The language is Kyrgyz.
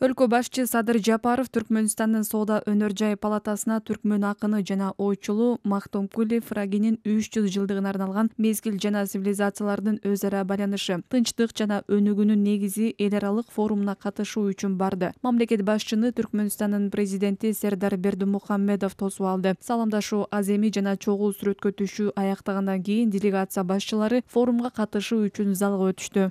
өлкө башчы садыр жапаров түркмөнстандын соода өнөр жай палатасына түркмөн акыны жана ойчулу махтомкули фрагинин үч жүз жылдыгына арналган мезгил жана цивилизациялардын өз ара байланышы тынчтык жана өнүгүүнүн негизи эл аралык форумуна катышуу үчүн барды мамлекет башчыны түркмөнстандын президенти сердар бердымухаммедов тосуп алды саламдашуу аземи жана чогуу сүрөткө түшүү аяктагандан кийин делегация башчылары форумга катышуу үчүн залга өтүштү